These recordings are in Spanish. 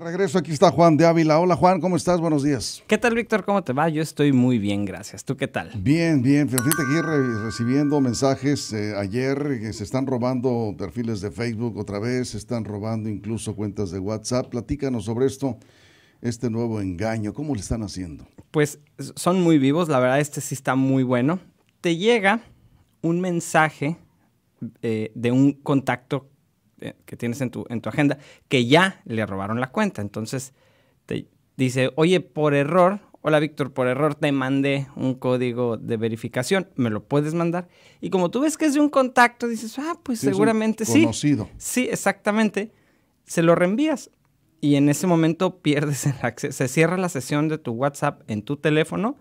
regreso, aquí está Juan de Ávila. Hola Juan, ¿cómo estás? Buenos días. ¿Qué tal Víctor? ¿Cómo te va? Yo estoy muy bien, gracias. ¿Tú qué tal? Bien, bien. Fíjate que recibiendo mensajes eh, ayer que se están robando perfiles de Facebook otra vez, se están robando incluso cuentas de WhatsApp. Platícanos sobre esto, este nuevo engaño. ¿Cómo lo están haciendo? Pues son muy vivos, la verdad este sí está muy bueno. Te llega un mensaje eh, de un contacto eh, que tienes en tu, en tu agenda, que ya le robaron la cuenta. Entonces te dice, oye, por error, hola Víctor, por error te mandé un código de verificación, me lo puedes mandar. Y como tú ves que es de un contacto, dices, ah, pues seguramente sí. Sí, exactamente. Se lo reenvías. Y en ese momento pierdes el acceso, se cierra la sesión de tu WhatsApp en tu teléfono,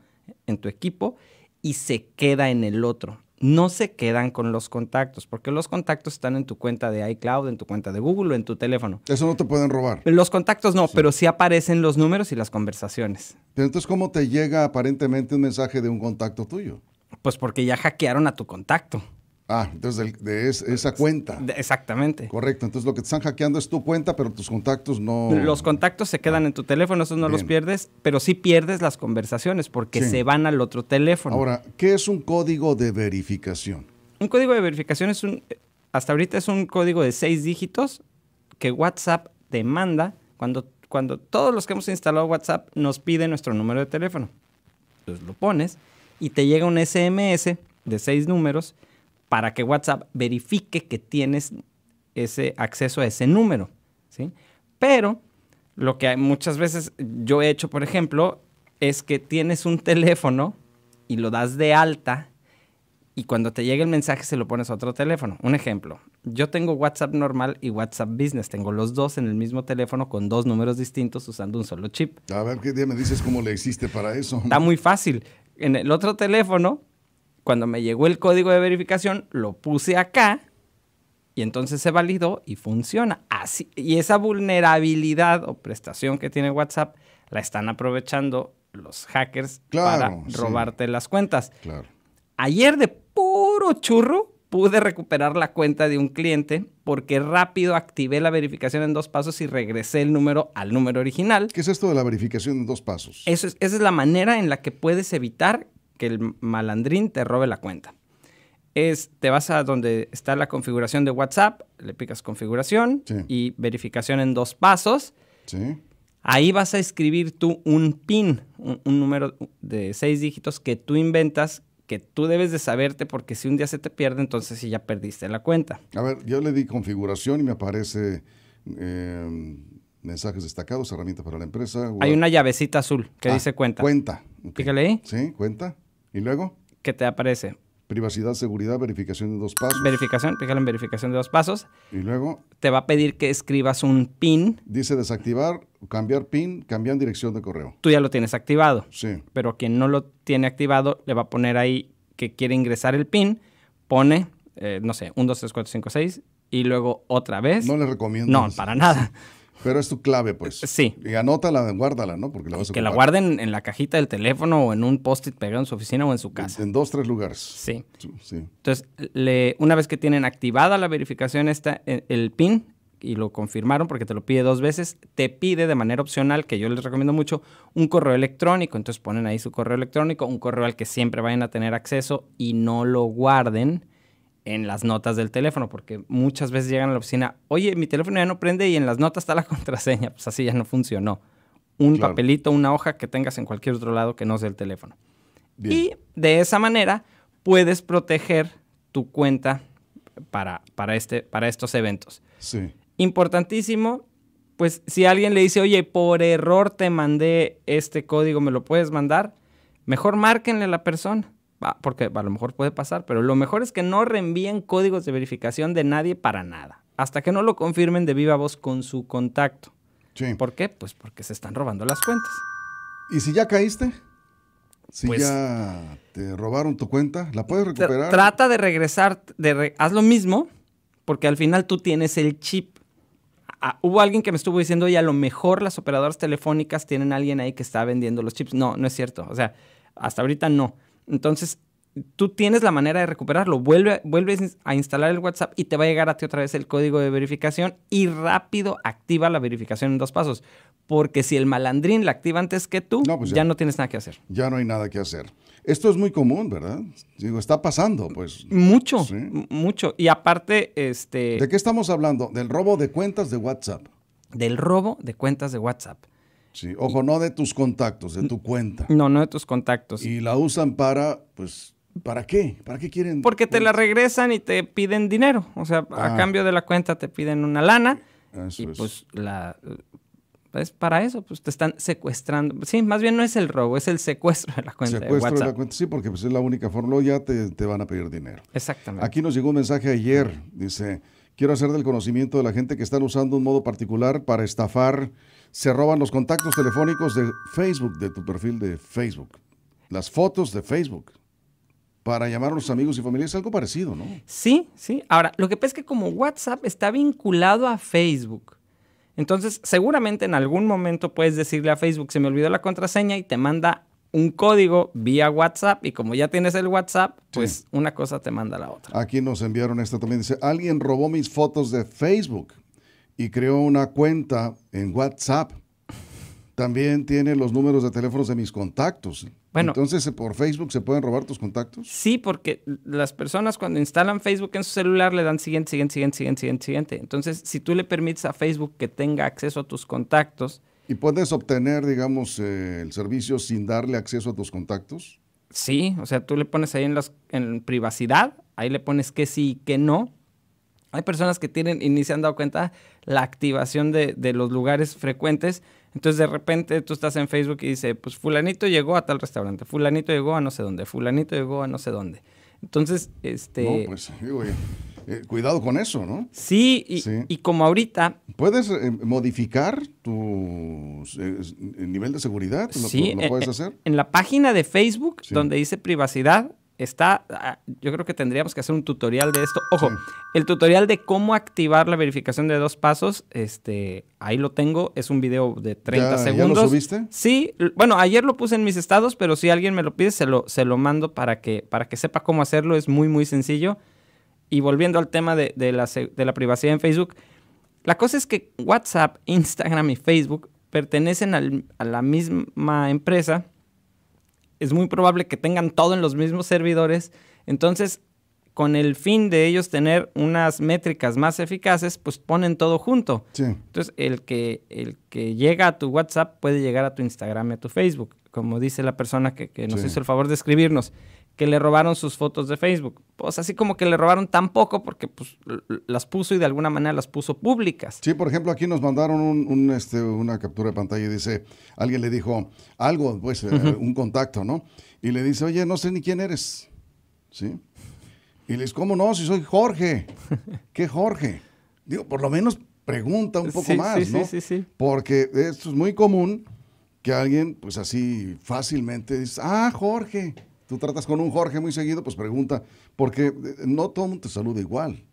en tu equipo, y se queda en el otro no se quedan con los contactos, porque los contactos están en tu cuenta de iCloud, en tu cuenta de Google, o en tu teléfono. Eso no te pueden robar. Los contactos no, pero sí aparecen los números y las conversaciones. Pero entonces, ¿cómo te llega aparentemente un mensaje de un contacto tuyo? Pues porque ya hackearon a tu contacto. Ah, entonces de, esa cuenta. Exactamente. Correcto, entonces lo que te están hackeando es tu cuenta, pero tus contactos no... Los contactos se quedan ah. en tu teléfono, esos no los pierdes, pero sí pierdes las conversaciones porque se van al otro teléfono. Ahora, ¿qué es un código de verificación? Un código de verificación es un... Hasta ahorita es un código de seis dígitos que WhatsApp te manda cuando, cuando todos los que hemos instalado WhatsApp nos piden nuestro número de teléfono. Entonces lo pones y te llega un SMS de seis números para que WhatsApp verifique que tienes ese acceso a ese número. ¿sí? Pero lo que muchas veces yo he hecho, por ejemplo, es que tienes un teléfono y lo das de alta y cuando te llegue el mensaje se lo pones a otro teléfono. Un ejemplo, yo tengo WhatsApp normal y WhatsApp Business. Tengo los dos en el mismo teléfono con dos números distintos usando un solo chip. A ver, ¿qué día me dices cómo le existe para eso? Está muy fácil. En el otro teléfono cuando me llegó el código de verificación, lo puse acá y entonces se validó y funciona. Así, y esa vulnerabilidad o prestación que tiene WhatsApp la están aprovechando los hackers para robarte las cuentas. Ayer de puro churro pude recuperar la cuenta de un cliente porque rápido activé la verificación en dos pasos y regresé el número al número original. ¿Qué es esto de la verificación en dos pasos? esa es la manera en la que puedes evitar que el malandrín te robe la cuenta. Es, te vas a donde está la configuración de WhatsApp, le picas configuración y verificación en dos pasos. Sí. Ahí vas a escribir tú un PIN, un, número de seis dígitos que tú inventas que tú debes de saberte porque si un día se te pierde, entonces sí ya perdiste la cuenta. A ver, yo le di configuración y me aparece em, mensajes destacados, herramienta para la empresa. Hay una llavecita azul que ah, dice cuenta. Cuenta. ahí. Sí, cuenta. ¿Y luego? ¿Qué te aparece? Privacidad, seguridad, verificación de dos pasos. Verificación, fíjale en verificación de dos pasos. Y luego. Te va a pedir que escribas un PIN. Dice desactivar, cambiar PIN, cambiar dirección de correo. Tú ya lo tienes activado. Sí. Pero quien no lo tiene activado le va a poner ahí que quiere ingresar el PIN, pone, eh, no sé, 1, 2, 3, 4, 5, 6 y luego otra vez. No le recomiendo. No, para nada. Pero es tu clave, pues. Eh, sí. Y anótala, guárdala, ¿no? Porque la vas a Que la guarden en la cajita del teléfono o en un post-it pegado en su oficina o en su casa. En, dos, tres lugares. Sí. Entonces, una vez que tienen activada la verificación, está eh, el PIN y lo confirmaron porque te lo pide dos veces, te pide de manera opcional, que yo les recomiendo mucho, un correo electrónico. Entonces ponen ahí su correo electrónico, un correo al que siempre vayan a tener acceso y no lo guarden en las notas del teléfono, porque muchas veces llegan a la oficina, oye, mi teléfono ya no prende y en las notas está la contraseña, pues así ya no funcionó. Un papelito, una hoja que tengas en cualquier otro lado que no sea el teléfono. Y de esa manera puedes proteger tu cuenta para, para, este, para estos eventos. Sí. Importantísimo, pues si alguien le dice, oye, por error te mandé este código, ¿me lo puedes mandar? Mejor márquenle a la persona porque a lo mejor puede pasar, pero lo mejor es que no reenvíen códigos de verificación de nadie para nada, hasta que no lo confirmen de viva voz con su contacto. Sí. ¿Por qué? Pues porque se están robando las cuentas. ¿Y si ya caíste? Si pues ya te robaron tu cuenta, ¿la puedes recuperar? Trata de regresar, de haz lo mismo, porque al final tú tienes el chip. Ah, hubo alguien que me estuvo diciendo, y a lo mejor las operadoras telefónicas tienen a alguien ahí que está vendiendo los chips. No, no es cierto. O sea, hasta ahorita no. Entonces, tú tienes la manera de recuperarlo. vuelves a instalar el WhatsApp y te va a llegar a ti otra vez el código de verificación y rápido activa la verificación en dos pasos. Porque si el malandrín la activa antes que tú, pues ya, no tienes nada que hacer. Ya no hay nada que hacer. Esto es muy común, ¿verdad? Digo, está pasando, pues. Mucho, mucho. Y aparte, este... ¿De qué estamos hablando? Del robo de cuentas de WhatsApp. Del robo de cuentas de WhatsApp. Sí, ojo, no de tus contactos, de tu cuenta. No, no de tus contactos. Y la usan para, pues, ¿para qué? ¿Para qué quieren? Porque te la pues regresan y te piden dinero. O sea, a ah. cambio de la cuenta te piden una lana. y pues la para eso, pues te están secuestrando. Sí, más bien no es el robo, es el secuestro de la cuenta secuestro de WhatsApp. de la cuenta, sí, porque pues es la única forma, ya te, te, van a pedir dinero. Exactamente. Aquí nos llegó un mensaje ayer, dice, quiero hacer del conocimiento de la gente que están usando un modo particular para estafar se roban los contactos telefónicos de Facebook, de tu perfil de Facebook, las fotos de Facebook, para llamar a los amigos y familiares, algo parecido, ¿no? Sí, sí. Ahora, lo que pasa es que como WhatsApp está vinculado a Facebook, entonces seguramente en algún momento puedes decirle a Facebook, se me olvidó la contraseña y te manda un código vía WhatsApp y como ya tienes el WhatsApp, pues una cosa te manda a la otra. Aquí nos enviaron esta también, dice, alguien robó mis fotos de Facebook y creó una cuenta en WhatsApp. También tiene los números de teléfonos de mis contactos. Bueno, Entonces, ¿por Facebook se pueden robar tus contactos? Sí, porque las personas cuando instalan Facebook en su celular le dan siguiente, siguiente, siguiente, siguiente, siguiente, siguiente. Entonces, si tú le permites a Facebook que tenga acceso a tus contactos. ¿Y puedes obtener, digamos, eh, el servicio sin darle acceso a tus contactos? Sí, o sea, tú le pones ahí en, las, en privacidad, ahí le pones que sí y que no. Hay personas que tienen y ni se han dado cuenta, la activación de, de los lugares frecuentes. Entonces de repente tú estás en Facebook y dice, pues fulanito llegó a tal restaurante, fulanito llegó a no sé dónde, fulanito llegó a no sé dónde. Entonces, este... Pues, eh, cuidado con eso, ¿no? Sí y, como ahorita... ¿Puedes eh, modificar tu eh, nivel de seguridad? sí, puedes hacer? En la página de Facebook, donde dice privacidad, está, ah, yo creo que tendríamos que hacer un tutorial de esto. Ojo, el tutorial de cómo activar la verificación de dos pasos, este, ahí lo tengo, es un video de 30 segundos. ¿Ya lo subiste? Sí, bueno, ayer lo puse en mis estados, pero si alguien me lo pide, se lo, se lo mando para que, para que sepa cómo hacerlo, es muy, muy sencillo. Y volviendo al tema de, de la, privacidad en Facebook, la cosa es que WhatsApp, Instagram y Facebook pertenecen a la misma empresa es muy probable que tengan todo en los mismos servidores. Entonces, con el fin de ellos tener unas métricas más eficaces, pues ponen todo junto. Sí. Entonces, el que, el que llega a tu WhatsApp puede llegar a tu Instagram y a tu Facebook, como dice la persona que, nos hizo el favor de escribirnos que le robaron sus fotos de Facebook. Pues así como que le robaron tan poco porque pues, las puso y de alguna manera las puso públicas. Sí, por ejemplo, aquí nos mandaron este, una captura de pantalla y dice, alguien le dijo algo, pues eh, un contacto, ¿no? Y le dice, oye, no sé ni quién eres. ¿Sí? Y le dice, ¿cómo no? Si soy Jorge. ¿Qué Jorge? Digo, por lo menos pregunta un poco más, sí, ¿no? Sí, sí, sí. Porque esto es muy común que alguien, pues así fácilmente dice, ah, Jorge tú tratas con un Jorge muy seguido, pues pregunta, porque eh, no todo mundo te saluda igual,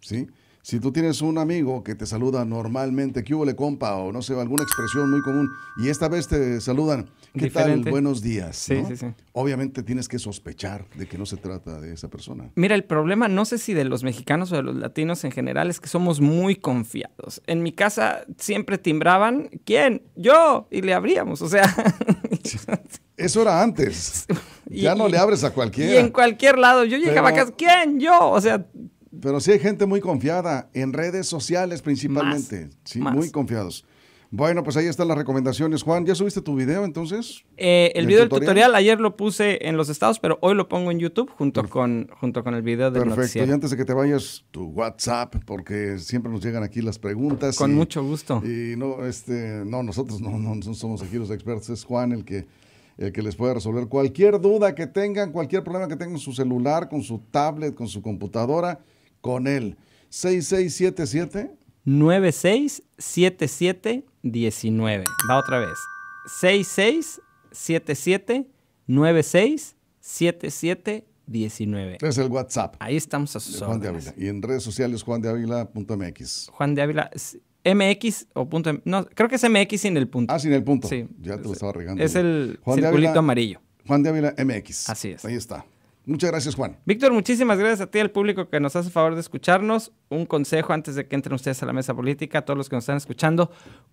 ¿sí? Si tú tienes un amigo que te saluda normalmente, ¿qué hubo le compa? O no sé, alguna expresión muy común, y esta vez te saludan, ¿qué tal? Buenos días. Sí, sí, sí. Obviamente tienes que sospechar de que no se trata de esa persona. Mira, el problema, no sé si de los mexicanos o de los latinos en general, es que somos muy confiados. En mi casa siempre timbraban, ¿quién? Yo, y le abríamos, o sea. Eso era antes. ya no le abres a cualquiera. Y en cualquier lado. Yo llegaba a ¿quién? Yo. O sea. Pero sí hay gente muy confiada en redes sociales principalmente. sí, muy confiados. Bueno, pues ahí están las recomendaciones, Juan. ¿Ya subiste tu video entonces? Eh, el, video del tutorial? ayer lo puse en los estados, pero hoy lo pongo en YouTube junto, con, junto con el video del Perfecto. Y antes de que te vayas, tu WhatsApp, porque siempre nos llegan aquí las preguntas. Con mucho gusto. Y no, este, no, nosotros no, no, no somos aquí los expertos, es Juan el que el que les pueda resolver cualquier duda que tengan, cualquier problema que tengan con su celular, con su tablet, con su computadora, con él. 6677 967719. Va otra vez. 6677 19 Es el WhatsApp. Ahí estamos a sus Juan de Ávila. Y en redes sociales, Juan Juan de Ávila, MX o punto. no, creo que es MX sin el punto. Ah, sin el punto. Sí. Ya te lo estaba regando. Es el circulito amarillo. Juan de Ávila MX. Así es. Ahí está. Muchas gracias, Juan. Víctor, muchísimas gracias a ti, y al público que nos hace favor de escucharnos. Un consejo antes de que entren ustedes a la mesa política, a todos los que nos están escuchando,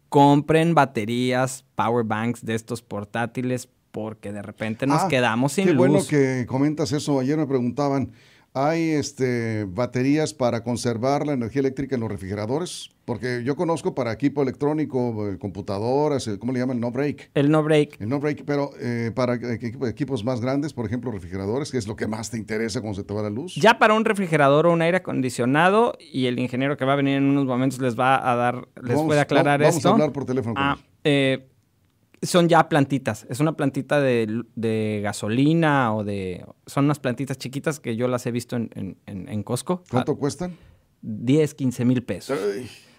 compren baterías, power banks de estos portátiles, porque de repente nos ah, quedamos sin luz. Qué bueno que comentas eso. Ayer me preguntaban, ¿Hay este, baterías para conservar la energía eléctrica en los refrigeradores? Porque yo conozco para equipo electrónico, eh, computadoras, eh, ¿cómo le llaman? El no break. El no break. El no break, pero eh, para equipos más grandes, por ejemplo, refrigeradores, que es lo que más te interesa cuando se te va la luz. Ya para un refrigerador o un aire acondicionado, y el ingeniero que va a venir en unos momentos les va a dar, les puede aclarar eso. Vamos a hablar por teléfono. Con ah, son ya plantitas. Es una plantita de, gasolina o de... Son unas plantitas chiquitas que yo las he visto en, en, Costco. ¿Cuánto cuestan? 10, 15 mil pesos.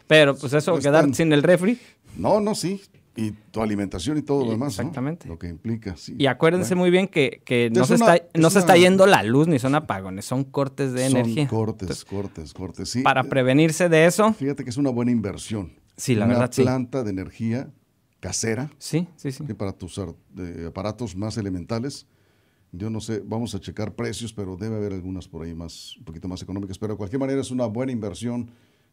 Pero pues eso, quedar sin el refri. No, no, sí. Y tu alimentación y todo lo demás. Exactamente. Lo que implica, sí. Y acuérdense muy bien que, no, se, está, no se está yendo la luz ni son apagones, son cortes de energía. Cortes, cortes, cortes, sí. Para prevenirse de eso. Fíjate que es una buena inversión. Sí, la verdad. Una planta de energía casera. Sí, sí, sí. para tus aparatos más elementales. Yo no sé, vamos a checar precios, pero debe haber algunas por ahí más, un poquito más económicas. Pero de cualquier manera es una buena inversión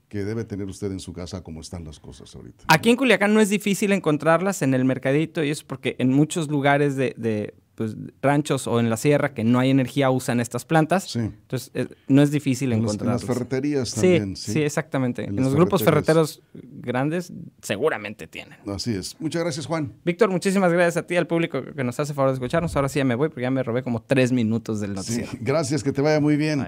que debe tener usted en su casa como están las cosas ahorita. Aquí en Culiacán no es difícil encontrarlas en el mercadito y es porque en muchos lugares de pues, ranchos o en la sierra que no hay energía usan estas plantas. Entonces, eh, no es difícil encontrar encontrarlas. En las ferreterías también. Sí, exactamente. En, los grupos ferreteros grandes seguramente tienen. Así es. Muchas gracias, Juan. Víctor, muchísimas gracias a ti, al público que nos hace favor de escucharnos. Ahora sí ya me voy porque ya me robé como tres minutos del noticiero. gracias, que te vaya muy bien.